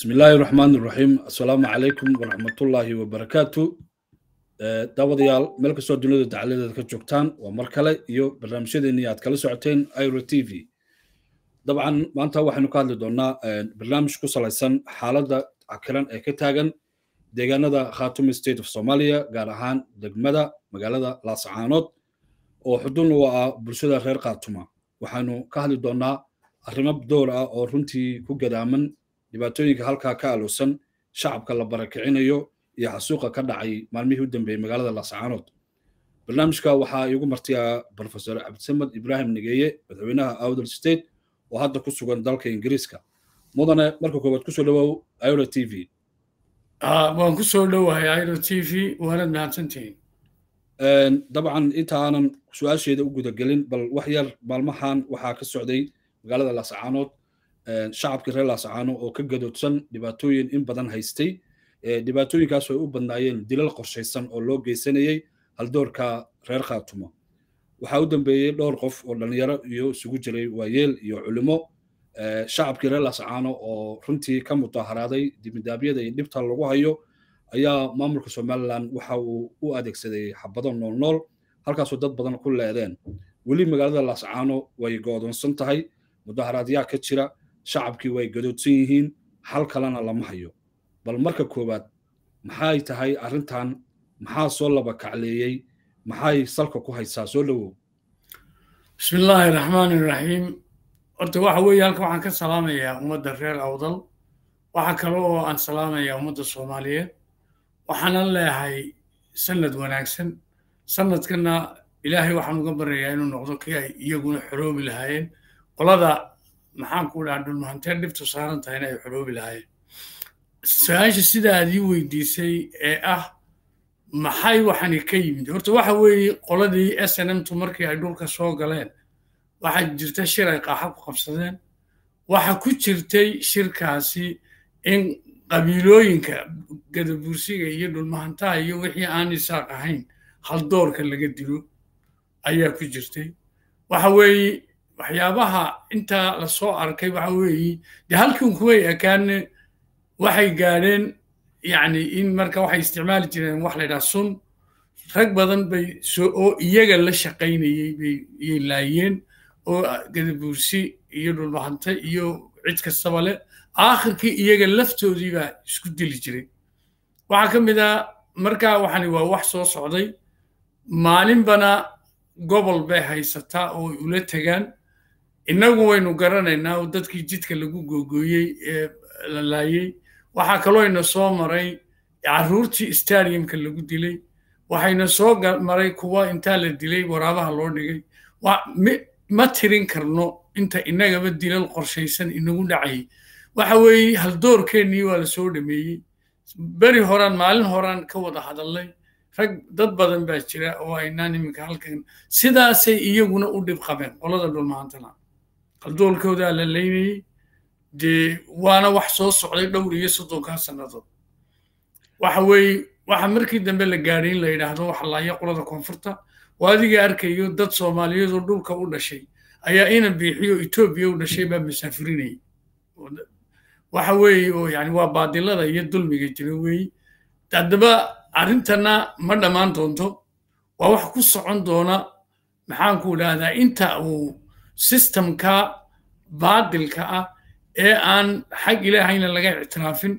bismi illaahi raxmaan iraxiim assalaamu calaykum waraxmatullaahi wabarakaatu eh, daawadayaal meel kastoo dunida dacaladeeda ka joogtaan waa mar kale iyo barnaamijyadeenii aad kala socoteen iro t v dabcan maanta waxaynu ka hadli doonnaa eh, barnaamij ku salaysan xaaladda cakiran ee ka taagan deegaanada khatumi state of somalia gaar ahaan degmada magaalada laascaanood oo xudun u ah bulshada reer khatuma waxaanu ka hadli doonnaa arrimo door ah oo runtii ku gadaaman dhibaatooyinka halkaa ka aalusan shacabka la barakicinayo iyo xasuuqa ka dhacay maalmihii u dambeeyey magaalada laascaanood barnaamijka waxaa iigu martiyaa brofesor cabdisamed ibraahim nigeeye madaxweynaha outdal state oo hadda ku sugan dalka ingiriiska mudane marka koowaad kusoo dhowow ilo t v ah, waan kusoo dhowahay ilo t v waanad mahadsantihiin dabcan intaanan su-aasheeda u gudagelin bal wax yar maalmahan waxaa ka socday magaalada laascaanood shacabkii reer laascaano oo ka gadoodsan dhibaatooyin in badan haystay dhibaatooyinkaas ay u badnaayeen dilal qorshaysan oo loo geysanayey haldoorka reer khaatumo waxaa u dambeeyey dhowr qof oo dhallinyaro iyo isugu jiray waayeel iyo culimmo shacabkii reer laascaano oo runtii ka mudaaharaaday dimidaabyada iyo dhibta lagu hayo ayaa maamulka somalilan waxa uu u adeegsaday xabado noolnool halkaasoo dad badan ku leedeen weli magaalada laascaano way go'doonsan tahay mudaaharaadyaa ka jira shacabkii way gadoodsan yihiin xal kalena lama hayo bal marka koowaad maxay tahay arrintan maxaa soo laba kacleeyey maxay salka ku haysaa soo dhowow bismi illaahi raxmaani raxiim horta waxa weeye halka waxaan ka salaamayaa ummadda reer awdal waxa kale oo aan salaamayaa ummadda soomaaliyeed waxaanan leehay sanad wanaagsan sanadkana ilaahay waxaan uga baryayaa inuu noqdo kii ay iyaguna xoroobi lahaayeen qolada maxaan ku dhaha dhulmahantee dhibtu saaran tahay inay xoroobi lahaayeen su-aasha sidaad ii weydiisay ee ah maxay waxani ka yimid horta waxa weeye qoladii s n m tu markii ay dhulka soo galeen waxaa jirta shir ay qaaxa ku qabsadeen waxa ku jirtay shirkaasi in qabiilooyinka gadabuursiga iyo dhulmahantaha iyo wixii aan isaaq ahayn haldoorka laga dilo ayaa ku jirtay waxa weeye waxyaabaha intaa lasoo arkay waxa weeye de halkunku way ekaan waxay gaadheen yani in marka waxay isticmaali jireen wax la ydhaha sun rag badan bay oo iyaga la shaqaynayey bay iyay laayeen oo gadabuursi iyo dhulbahanta iyo cid kastaba leh aakhirkii iyaga laftoodii baa isku dili jiray waxaa ka mid ah markaa waxani waa wax soo socday maalinbana gobol bay haysataa oo ula tagaan inagu waynu garanaynaa oo dadkii jidka lagu googooyey ee la laayey waxaa kaloo soo maray carruurtii stadiumka lagu dilay waxayna soo maray kuwa intaa la dilay waraabaha loo dhigay ma tirin karno inta inagaba dilal qorshaysan inagu dhacay waxa weeye haldoorkeennii waa la soo dhameeyey beri horaan maalin horaan ka wada hadallay rag dad badan baa jira oo aynaan iminka halkan sidaasay iyaguna u dhib qabeen qolada dhulmaantana qaldoonkoodaa la laynayey dee waana wax soo socday dhowr iyo soddonkaa sannadood waxa weeye waxa markii dambe la gaadhay in la yidhaahdo waxalaaya qolada koonfurta oo adiga arkayo dad soomaaliyeed oo dhulka u dhashay ayaa inan biixiyo etoobiya u dhashay baa masaafurinayay waxa weeye oo yani waa baadilada iyo dulmiga jira weeye haddaba arrintana ma dhammaan doonto waa wax ku socon doona maxaanku idhaahdaa inta uu systemka baadilka ah ee aan xag ilaahayna laga ictiraafin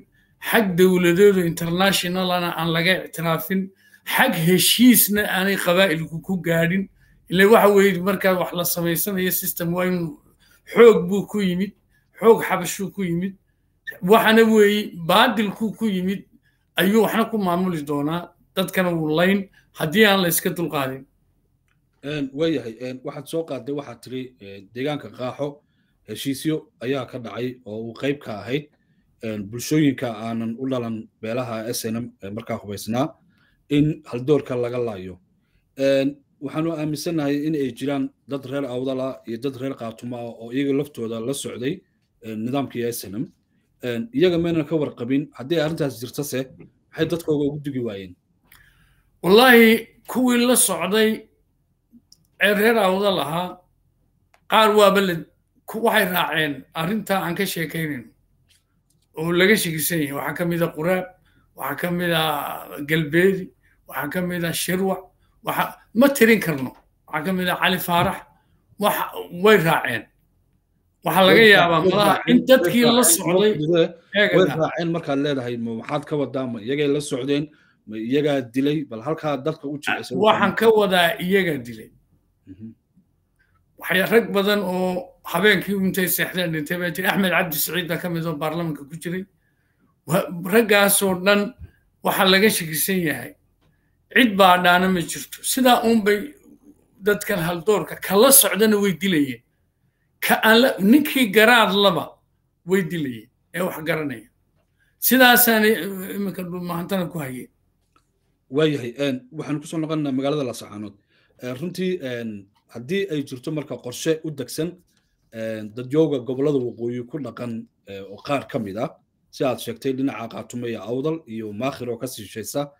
xag dowladoodu internationalana aan laga ictiraafin xag heshiisna aanay qabaa'ilku ku gaadhin ile waxa weye markaa wax la samaysanayo system waa inuu xoog buu ku yimid xoog xabashuu ku yimid waxana weeye baadilku ku yimid ayuu waxna ku maamuli doonaa dadkana wuu layn haddii aan la yska dulqaadin wayahay waxaad soo qaaday waxaad tiri deegaanka qaaxo heshiisyo ayaa ka dhacay oo uu qeyb ka ahayd bulshooyinka aanan u dhalan beelaha snm markaa hubaysnaa in haldoorka laga laayo waxaanu aaminsannahay in ay jiraan dad reer awdala iyo dad reer qaatuma ah oo iyaga laftooda la socday nidaamkii snm iyaga maynan ka warqabin haddii ay arrintaas jirtase maxay dadkooga ugu dugi waayeen wallaahi kuwii la socday ee reeraa wada lahaa qaar waaba la waxay raaceen arrintaa aan ka sheekaynayno oo laga shigisan yahay waxaa ka mid a quraab waxaa ka mid a galbeedi waxaa ka mid a shirwac waxa ma tirin karno waxaa ka mid a cali faarax wax way raaceen waxaa laga yaabaa malaha in dadkii la socday way raaceen markaad leedahay ma maxaad ka wadaa ma iyagay la socdeen ma iyagaa dilay bal halkaa dadka u jecesa ka wadaa iyagaa dilay waxay rag badan oo habeenkii intay seexdeen dhintay baa jira axmed cabdi siciid ka mid oo baarlamanka ku jiray raggaasoo dhan waxaa laga shakisan yahay cid baa dhaana ma jirto sidaa uunbay dadkan haldoorka kala socdana way dilayeen ninkii garaad laba way dilayeen ee wax garanaya sidaasaanay iminka dhulmahantana ku hayeen waayahay waxaanu kusoo noqonnaa magaalada laascaanood runtii haddii ay jirto marka qorshe u degsan dadyooga gobolada waqooyi ku dhaqan oo qaar ka mid ah si aad sheegtay dhinaca qaatume awdal iyo maakhir oo ka siishaysa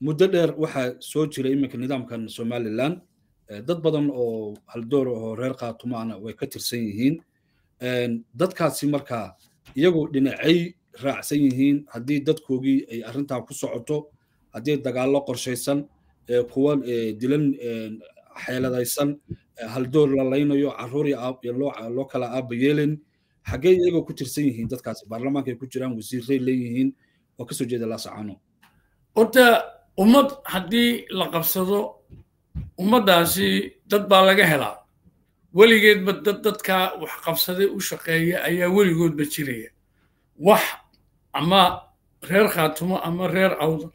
muddo dheer waxaa soo jiray iminka nidaamkan somalilan dad badan oo haldoor oo reer qaatumaana way ka tirsan yihiin dadkaasi markaa iyagoo dhinacay raacsan yihiin haddii dadkoogii ay arrintaa ku socoto haddii dagaallo qorshaysan kuwa dilan xeeladaysan haldoor la laynayo caruur loo kala aaba aabayeelin xaggee iyagoo ku tirsan yihiin dadkaasi baarlamaankaay ku jiraan wasiiray leeyihiin waa kasoo jeeda laasacano horta ummad haddii la qabsado ummaddaasi dad baa laga helaa weligeedba dad dadka wax qabsaday u shaqeeya ayaa weligoodba jiraya wax ama reer khaatumo ama reer awda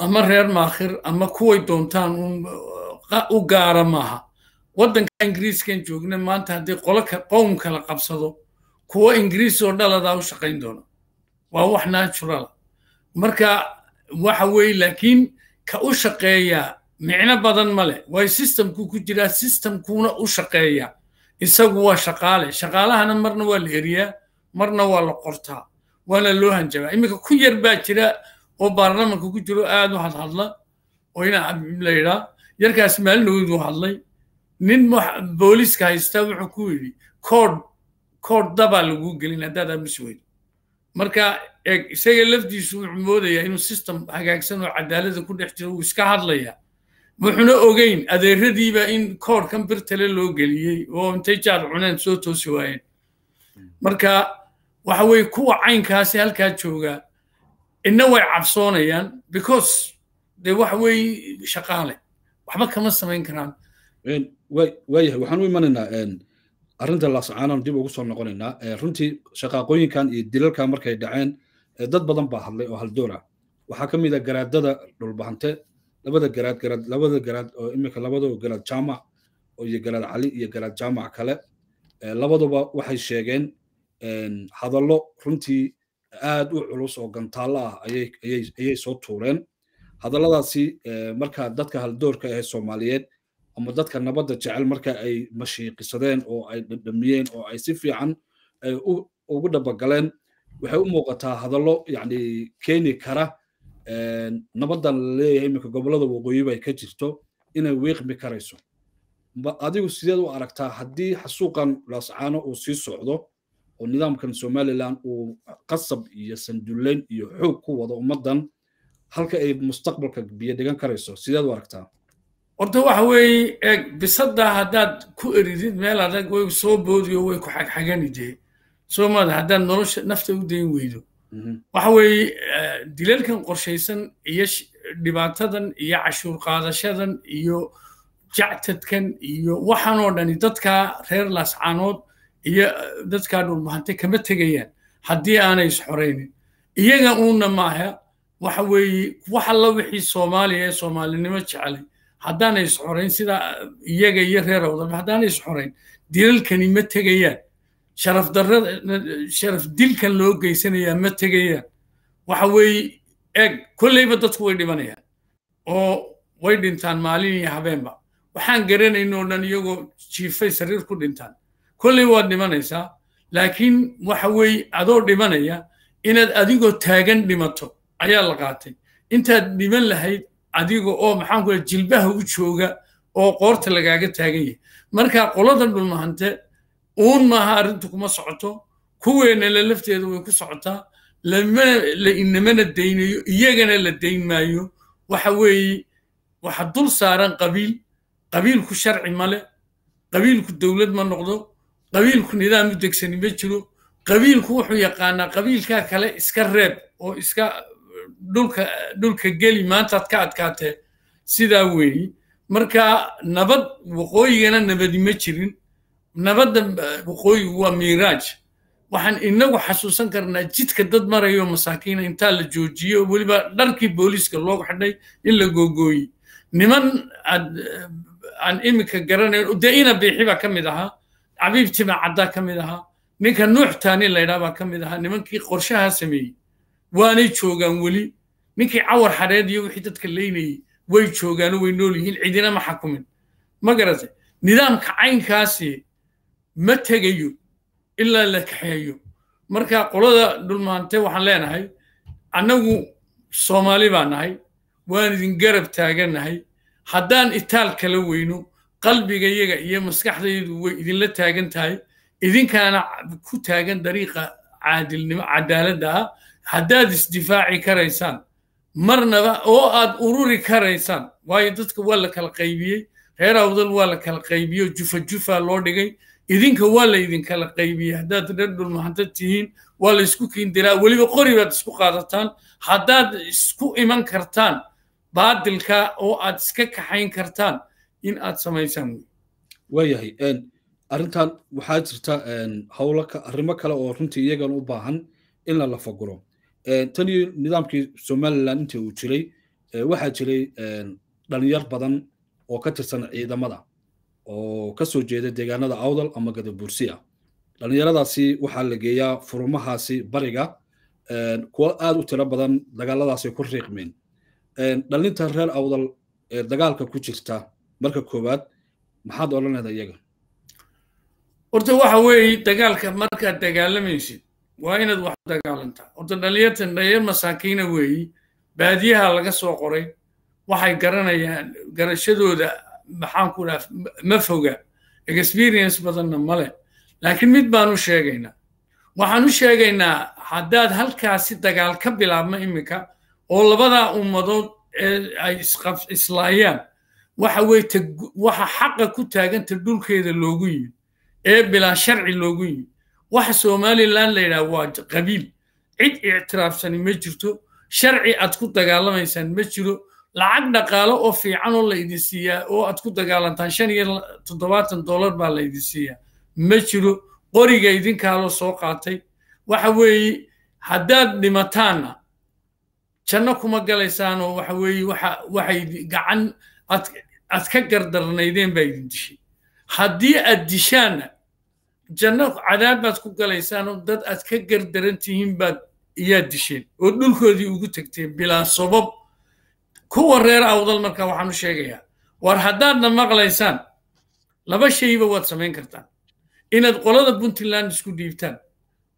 ama reer maakhir ama kuway doontaan u gaara maaha waddanka ingiriiskan joogna maanta haddii qolo qowm kala qabsado kuwo ingiriis oo dhaladaa u shaqayn doona waa wax natural marka waxa weeye laakiin ka u shaqeeyaa micno badan ma leh way systemku ku jiraa systemkuuna u shaqeeya isagu waa shaqaale shaqaalahana marna waa la eriyaa marna waa la qortaa waana loo hanjabaa iminka ku yar baa jira oo baarlamanka ku jiro aad u hadhadla oo inla yidhaa yarkaas maalinooduu hadlay nin booliska haystaa wuxuu ku yidhi kood kood dabaa laguu gelin haddaadaa masweydo marka eeg isaga lafdiisu wuxuu moodayaa inuu system hagaagsan oo cadaalada ku dhex jiro uu iska hadlaya wuxuuna ogeyn adeeradiiba in koodhkan birtale loo geliyey oo intay jaad cuneen soo toosi waayeen marka waxa weeye kuwa caynkaasi halkaa joogaa inna way cabsoonayaan because dee waxa weeye shaqaale waxba kama samayn karaan waayahay waxaan u imanaynaa arrinta laascaanaan dib ugu soo noqonaynaa runtii shaqaaqooyinkan iyo dilalkan markay dhaceen dad badan baa hadlay oo haldoora ah. waxaa ka mid a ah garaadada dhulbahante labada garaad garaad labada garaad oo iminka labadaba garaad jaamac iyo garaad cali iyo garaad jaamac kale labaduba waxay sheegeen hadallo runtii aad u culus oo gantaalla ah ayay soo tuureen hadalladaasi eh, marka dadka haldoorka ah ee soomaaliyeed ama dadka nabadda jecel marka ay mashiiqisadeen oo ay dhadhamiyeen oo ay si fiican eh, ugu dhabagaleen waxay u muuqataa hadallo yani keeni kara eh, nabaddan laleeyahay iminka gobollada waqooyi bay ka jirto inay wiiqmi karayso adigu sideed u aragtaa haddii xasuuqan laascaano uu sii socdo oo nidaamkan somalilan uu qasab iyo sandullayn iyo xoog ku wado ummaddan halka ay mustaqbalka biyo dhigan karayso sideed u aragtaa horta waxa weeye eeg bisadda haddaad ku eridid meel adag way soo boodiyo way ku xagxagani dee soo haddaad nolosha nafta u dayn weydo mhm. waxa weeye eh, dilalkan qorshaysan iyo dhibaatadan iyo cashuur qaadashadan iyo jactadkan iyo waxaanoo dhani dadka reer laascaanood iyo uh, dadkaa dhulmahante kama tegayaan haddii aanay isxoraynin iyaga uuna maaha waxa weeye wax alla wixii soomaaliya ee soomaalinimo jeclay haddaanay isxorayn sidaa uh, iyaga iyo reer awdaba haddaanay isxorayn dilalkani ma tegayaan sharaf uh, dilkan loo geysanayaa ma tegayaan waxa weeye eeg kolleyba dadku way dhimanayaan oo way dhintaan maalin iyo habeenba waxaan garanayn garanaynoo dhan iyagoo jiifay sariir ku dhintaan kolley waad dhimanaysaa laakiin waxa weeye adoo dhimanaya inaad adigoo taagan dhimato ayaa la qaatay intaad dhiman lahayd adiga oo maxaan ku jilbaha u jooga oo qoorta lagaaga taagan yahay marka qoladan dhulmahante uun maaha arrintu kuma socoto kuweennale lafteeda way ku socotaa la inamana daynayo iyagana la dayn maayo waxa weeye waxa dul saaran qabiil qabiilku sharci ma leh qabiilku dowlad ma noqdo qabiilku nidaam u degsani ma jiro qabiilku wuxuu yaqaanaa qabiilkaa kale iska reeb oo iska eh, dhulka eh, dhulka geli maantaad ka adkaatee sidaa weeyi marka nabad waqooyigana nabadi ma jirin nabadda eh, waqooyigu waa miiraaj waxaan inagu xasuusan karnaa jidka dad marayo masaakiina intaa la joojiyo weliba dharkii booliiska loogu xidhay in la googooyey niman aan iminka garanayn de ina biixi baa ka mid ahaa cabiib jimaac caddaa ka mid ahaa ninka nuux taani laydhaa baa ka mid ahaa nimankii qorshaha sameeyey waanay joogaan weli ninkii cawar xadheed iyo wixii dadka laynayey way joogaano way nool yihiin cidina ma xakumin ma garatay nidaamka caynkaasi ma tegayo ilaa la kaxeeyo marka qolada dhulmaante waxaan leenahay annagu soomaali baan nahay waan idin garab taagannahay haddaan itaal kala weyno qalbigayaga iyo maskaxdaydu way idinla taagan tahay idinkaana ku taagan dariiqa caadilnimo cadaaladda ah haddaad isdifaaci karaysaan marnaba oo aad ururi karaysaan waayo dadka waa la kala qaybiyey reer awdal waa la kala qaybiyey jufa jufa loo dhigay idinka waa la kala qaybiyey haddaad reer dhulmaxantad tihiin waa la isku kiindiraa weliba qori baad isku qaadataan haddaad isku iman kartaan baadilka oo aad iska kaxayn kartaan in aad samaysaan waayahay arrintan waxaa jirta howlo arrimo kale oo runtii iyagan u baahan in la lafaguro taniyo nidaamkii somalilan intii uu jiray waxaa jiray dhalinyar badan oo ka tirsan ciidamada oo kasoo jeeda deegaanada awdal ama gadabuursi ah dhalinyaradaasi waxaa la geeyaa furumahaasi bariga kuwo aad u tiro badan dagaaladaasay ku riiqmeen dhalinta reer awdal ee dagaalka ku jirta marka koowaad maxaad odhanahda iyaga horta waxa weeye dagaalka markaad dagaalamaysid waa inaad wax dagaalantaa horta dhalinyartan dhalinyar masaakiina weeyi baadiyaha laga soo qoray waxay garanayaan garashadooda maxaanku dhaa ma foga experience badanna ma leh laakiin mid baan u sheegaynaa waxaan u sheegaynaa haddaad halkaasi dagaal ka bilaabma iminka oo labadaa ummadood ee ay isqab islaayaan waxa weye waxa xaqa ku taaganta dhulkeeda loogu yimid ee bilaa sharci loogu yimid waxa somalilan la yidhaha waa qabiil cid ictiraafsani ma jirto sharci aad ku dagaalamaysaan ma jiro lacag dhaqaalo oo fiican oo laydin siiyaa oo aad ku dagaalantaan shan iyo toddobaatan dollar baa laydin siiyaa ma jiro qoriga idinkaaloo soo qaatay waxa weeye haddaad dhimataanna janno kuma galaysaanoo waxa weeye waxa waxay gacan aad ka gardarnaydeen baa idin dishay haddii aad dishaanna janno cadaab baad ku galaysaanoo dad aad ka gardaran tihiin baad iyaad disheen oo dhulkoodii ugu tegteen bilaa sabab kuwa reer awdal marka waxaanu sheegayaa war haddaadna maqlaysaan laba shayba waad samayn kartaan inaad qolada puntland isku dhiibtaan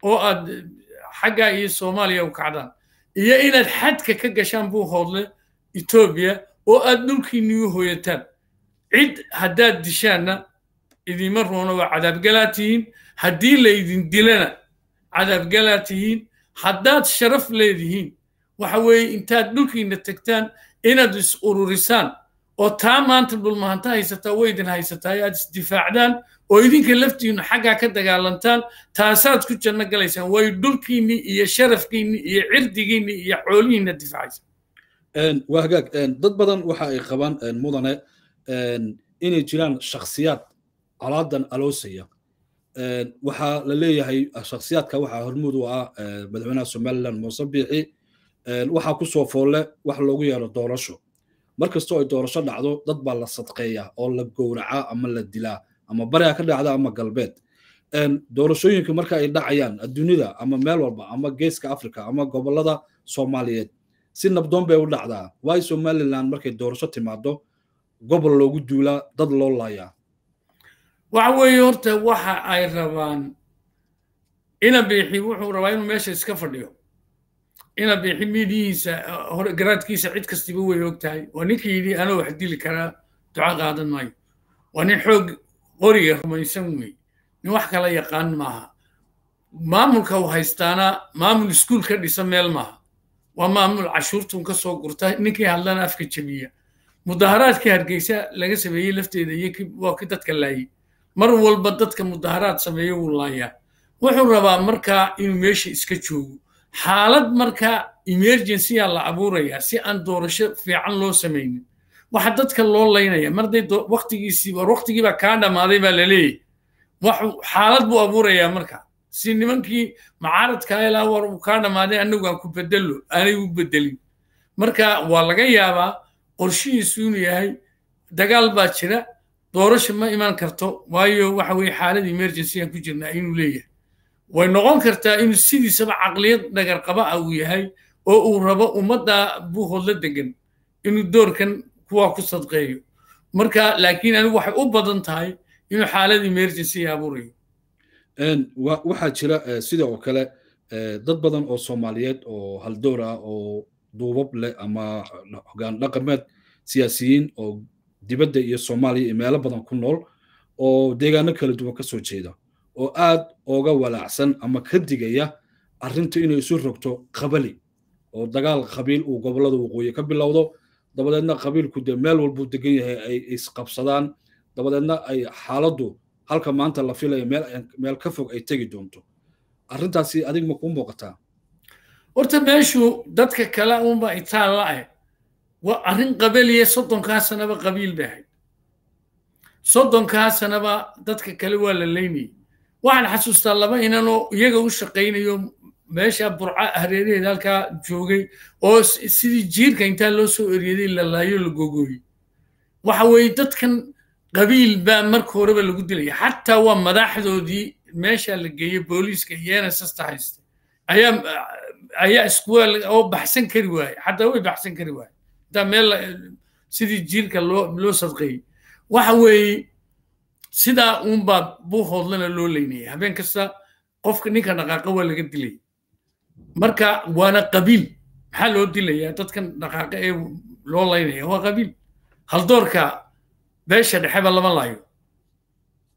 oo aad eh, xaggaa iyo soomaaliya u kacdaan iyo inaad xadka ka gashaan buu howdle etoobiya oo aad dhulkiinni hoyataan cid haddaad dishaanna idinma roona waa cadaabgalaa tihiin haddii laydin dilana cadaabgalaa tihiin haddaad sharaf leedihiin waxa weeye intaad dhulkiinna tagtaan inaad is ururisaan oo taa maanta dhulmahanta haysataa way idin haysataa aad isdifaacdaan oo idinka laftiinnu xaggaa ka dagaalantaan taasaad ku janno galaysaan waayo dhulkiinnii iyo sharafkiinni iyo cirdigiinnii iyo xoolihiinna difaacaysa waa hagaag dad badan waxa ay qabaan mudane inay jiraan shakhsiyaad colaadan aloosaya waxaa la leeyahay shakhsiyaadka waxaa hormuud u ah eh, madaxweynaha somalilan muuse biixi waxaa ku soo foolle wax loogu yeelo doorasho markastoo ay doorasho dhacdo dad baa la sadqeeya oo la gowraca ama la dilaa ama bariha ka dhacda ama galbeed doorashooyinka marka ay dhacayaan adduunyada ama meel walba ama geeska africa ama gobolada soomaaliyeed si nabdoon bay u dhacdaa waay somalilan markay doorasho timaado gobol loogu duulaa dad loo laayaa waxa weeye horta waxa ay rabaan ina biixi wuxuu rabaa inuu meesha iska fadhiyo inabixi miidiyihiisa hore garaadkiisa cid kastiba way ogtahay tahay waa ninka yidhi anoo wax dili karaa duco qaadan maayo waa nin xoog qoriga rumaysan wey nin wax kala yaqaan maaha maamulka u haystaana maamul iskuul ka dhisa meel maaha waa maamul cashuurtuun ka soo gurta ninkii hadlana afka jabiya mudaharaadkii hargeysa laga sameeyey lafteeda iyo waa ki dadka laayey mar walba dadka mudaharaad sameeyo wuu laayaa wuxuu rabaa markaa inuu meesha iska joogo xaalad markaa emergencya la abuurayaa si aan doorasho fiican loo samaynin waxa dadka loo laynaya marday waqtigiisii war waqtigiibaa kaa dhammaaday baa wax xaalad buu abuurayaa markaa si nimankii macaaradka ilaa war uu kaa dhammaaday anagu aan ku bedelo aanay u bedelin marka waa laga yaabaa qorshihiisu inuu yahay dagaal baa jira doorasha ma imaan karto waayo waxa weye xaalad emergency aan ku jirnaa inuu leeyahay way noqon kartaa inuu sidiisaba caqliyad dhagarqaba ah uu yahay oo uu rabo buu buuhoodla degan inuu doorkan kuwaa ku sadqeeyo marka laakiin anigu waxay u badan tahay inuu xaalad emergency abuurayo waxaa jira eh, sida oo kale eh, dad badan oo soomaaliyeed oo haldowr ah oo duubab leh ama hogaan dhaqameed siyaasiyiin oo dibadda iyo soomaaliya iyo meelo badan ku nool oo deegaano kala duwan ka soo jeeda oo aad oga walaacsan ama ka digaya arrinta inay isu rogto qabali oo dagaal qabiil uu gobolada waqooyi ka bilowdo dabadeedna qabiilku dee meel walbuu degan yahay ay isqabsadaan dabadeedna ay xaaladdu halka maanta la filaya meel ka fog ay tegi doonto arrintaasi adig ma kuu muuqataa horta meeshu dadka kale unba itaan ah waa arrin qabeliya soddonkaa sanaba qabiil bay ahayd soddonkaa sanaba dadka kale waa la leynayay waxaan xasuustaa laba inanoo iyaga u shaqaynayo meesha burca hareeraheeda halkaa joogay oo sidii jiirka intaa loo soo eryaday lalaayo la googooyey waxa weeye dadkan qabiil baa marka horeba lagu dilaya xataa waa madaxdoodii meesha la geeyey booliiska yenasasta haysta ayaa ayaa iskuweel oo baxsan kari waaye xataa way baxsan kari waaye intaa meel sidii jiirka loo loo sadqeeyey waxa weeye sidaa uunbaa buu hoodlana loo leynayay habeen kasta qofka ninka dhaqaaqa waa laga dilaya marka waana qabiil maxaa loo dilayaa dadkan dhaqaaqa ee loo laynaya waa qabiil haldoorka beesha dhexeba lama laayo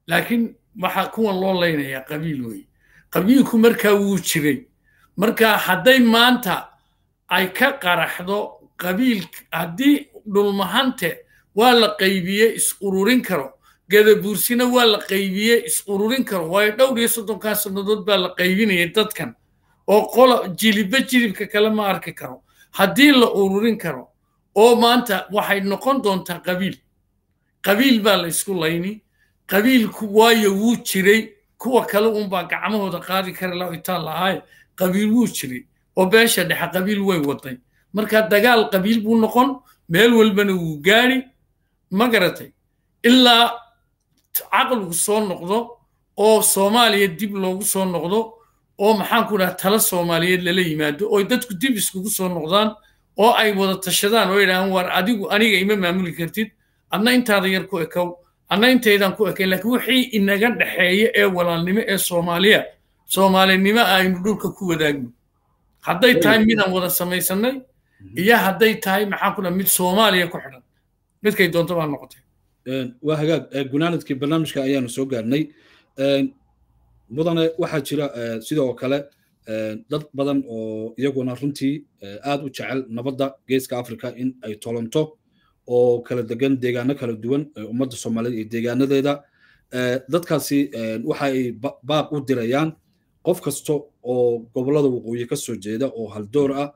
laakiin waxaa kuwan loo laynayaa qabiil weeye qabiilku markaa wuu jiray marka hadday maanta ay ka qaraxdo qabiil haddii dhulmahante waa la qaybiyey is-ururin karo gadabuursina waa la qaybiyey is-ururin karo waayo dhowr iyo soddonkaa sannadood baa la qaybinayay dadkan oo qola jilibba jilibka kale ma arki karo haddii la ururin karo oo maanta waxay noqon doontaa qabiil qabiil baa la isku layni qabiilku waayo wuu jiray kuwa kale unbaa gacmahooda qaadi kara la itaan qabiil wuu jiray oo beesha dhexe qabiil way waday marka dagaal qabiil buu noqon meel walbana wuu gaari ma garatay ilaa caqligu soo noqdo oo soomaaliya dib loogu soo noqdo oo maxaanku dhaha tala soomaaliyeed lala yimaado oo dadku dib iskugu soo noqdaan oo ay wada tashadaan oo yidhaahaan war adigu aniga ima maamuli kartid adna intaada yar ku ekow adna intaydan ku ekayn lakiin wixii inaga dhexeeya ee walaalnimo ee soomaaliya soomaalinimo aynu dhulka ku wadaagno hadday tahay midaan wada samaysannay mm-hmm. iyo hadday tahay maxaan ku dhaha mid soomaaliya ku xidhan midkay doonto baa noqotay waa hagaag gunaanadkii barnaamijka ayaanu soo gaarnay mudane waxaa jira e, sidoo kale e, dad badan oo iyaguna runtii e, aad u jecel nabadda geeska africa in ay tolonto oo kala degan deegaano kala duwan ummadda soomaaliyeed iyo deegaanadeeda dadkaasi waxa ay baaq u dirayaan qof kasta oo gobollada waqooyi ka soo jeeda oo haldoor ah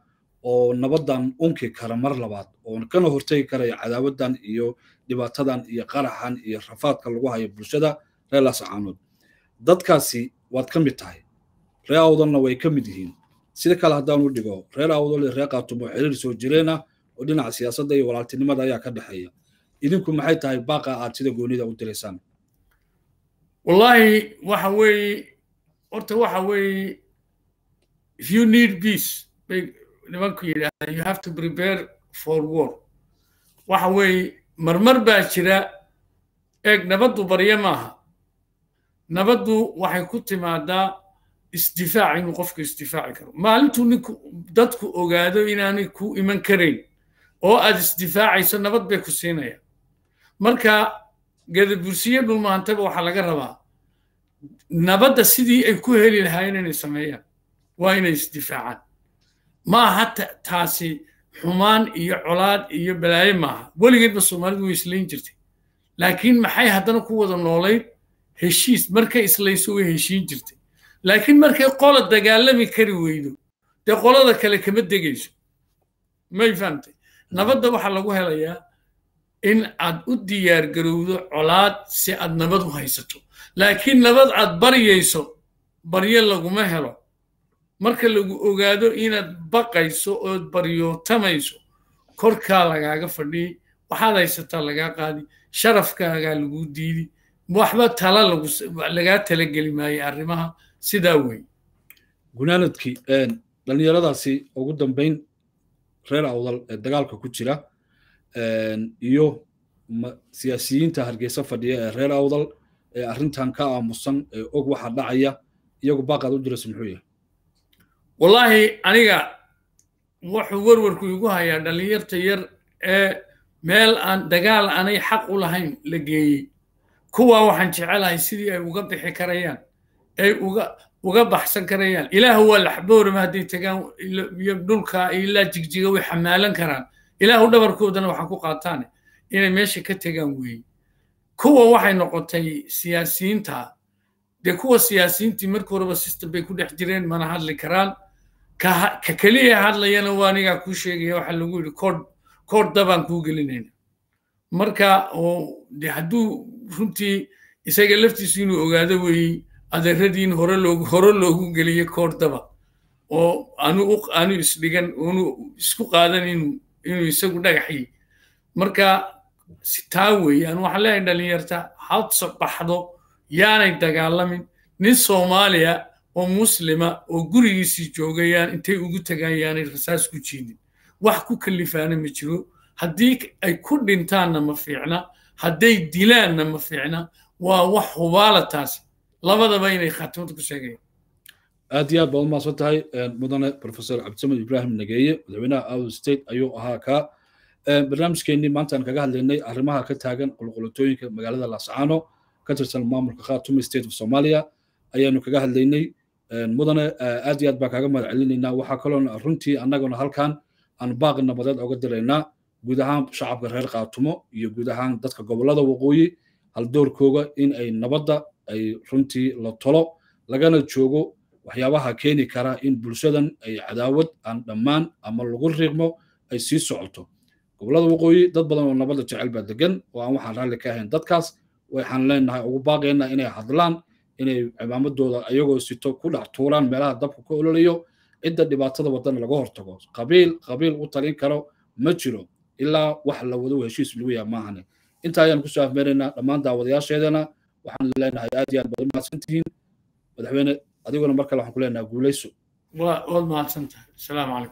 oo nabadan unki kara mar labaad oo kana hortegi karaya cadaawadan iyo dhibaatadan iyo qaraxan iyo rafaadka lagu hayo bulshada reer laascaanood dadkaasi waad ka mid tahay reer awdalna way ka mid yihiin sida kale haddaanu dhigo reer awdal reer qaatumo xiriir soo jireen ah oo dhinaca siyaasadda iyo walaaltinimada ayaa ka dhexeeya idinku maxay tahay baaqa aad sida goonida u dilaysaan wallahi waxa weeye horta waxa weeye if you need peace bay nimanku yidhaahdeen you have to prepare for war waxa weeye marmar baa jira eeg nabaddu barya maaha nabaddu waxay ku timaadaa isdifaac inuu qofku isdifaaci karo maalintuu ninku dadku ogaado inaanay ku iman karayn oo aad isdifaacayso nabad bay ku siinayaan marka gadabursiyo dhulmaantaba waxaa laga rabaa nabadda sidii ay ku heli lahaayeen inay sameeyaan waa inay isdifaacaan maaha taasi xumaan iyo colaad iyo balaayo maaha weligeedba soomaalidu way islayn jirtay laakiin maxay haddana ku wada noolayd heshiis markay islayso way heshiin jirtay laakiin markay qola dagaalami kari weydo dee qolada kale kama degayso may fahamtay nabadda waxaa lagu helayaa in aad u diyaargarowdo colaad si aad nabad u haysato laakiin nabad aad baryayso baryo laguma helo marka lagu ogaado inaad baqayso ood baryootamayso korkaa lagaaga fadhiyi waxaad haysataa lagaa qaadi sharafkaagaa laguu diidi waxba tala lagaa talageli maayo arrimaha sidaa weyn gunaanadkii dhalinyaradaasi ugu dambayn reer awdal ee dagaalka ku jira iyo siyaasiyiinta hargeysa fadhiya ee reer awdal ee arrintan ka aamusan ee og waxa dhacaya iyagu baaqaad u jiraysa muxuu yahay wallaahi aniga wuxuu werwarku igu hayaa dhallinyarta yar ee meel aan dagaal anay xaq u lahayn la geeyey kuwaa waxaan jecelahay sidii ay uga bixi karayaan ay uga uga baxsan karayaan ilaahu waa la xaboorima hadday tagaan dhulka ilaa jigjiga way xamaalan karaan ilaahu dhabarkoodana waxaan ku qaataan inay meesha ka tegaan weeye kuwa waxay noqotay siyaasiyiinta dee kuwa siyaasiyiintii marka horeba system bay ku dhex jireen mana hadli karaan ka keliya hadlayana waa anigaa kuu sheegaya waxaa lagu yidhi koodh koodh kuu gelinayna marka oo de hadduu runtii isaga laftiisu inuu ogaado weeye adeeradiin hore loogu hore loogu geliye koordaba oo anu anu isdhigan unu isku qaadan inuu inuu isagu dhagaxi marka si taa weeye anu waxaan leeyahay dhalinyarta hadsa baxdo yaanay dagaalamin nin soomaaliya oo muslima oo gurigiisii joogayaan intay ugu tagaan yaanay rasaas ku jiidin wax ku kalifaana ma jiro haddii ay ku dhintaanna ma fiicna hadday dilaanna ma fiicna waa wax hubaala taasi labadaba inay khaatimada ku sheegayan aad iyo aad baa u tahay mudane rofesor cabdisamad ibrahim nageeye madaxweynaha out state ayuu ahaa kaa barnaamijkeennii maanta aan kaga hadlaynay arrimaha ka taagan qulqulatooyinka magaalada laascaano ka tirsan maamulka khaatume state of somalia ayaanu kaga hadlaynay mudane aad iyo aad baan kaaga mahad celinaynaa waxaa kaloona runtii annagona halkan aan baaq nabadeed oga diraynaa guud ahaan shacabka reer khaatumo iyo guud ahaan dadka gobollada waqooyi haldoorkooga in ay nabadda ay runtii la tolo lagana joogo waxyaabaha keeni karaa in bulshadan ay cadaawad aan dhammaan ama lagu riiqmo ay sii socoto gobollada waqooyi dad badan oo nabadda jecel baa degan oo aan waxaan raalli ka ahayn dadkaas waxaan leenahay ugu baaqaynaa inay hadlaan inay cimaamadooda ayagoo sito ku dhex tuuraan meelaha dabka ka ololayo cidda dhibaatada wadana laga hortago qabiil qabiil u talin karo ma jiro ilaa wax la wado heshiis lagu luwiya maahane intaa ayaan kusoo afmeeraynaa dhammaan daawadayaasheedana waxaan leenahay aad iyo aad baad u mahadsan madaxweyne adiguna mar kale waxaan ku leenahay guulayso waad mahadsan asalaamu calaykum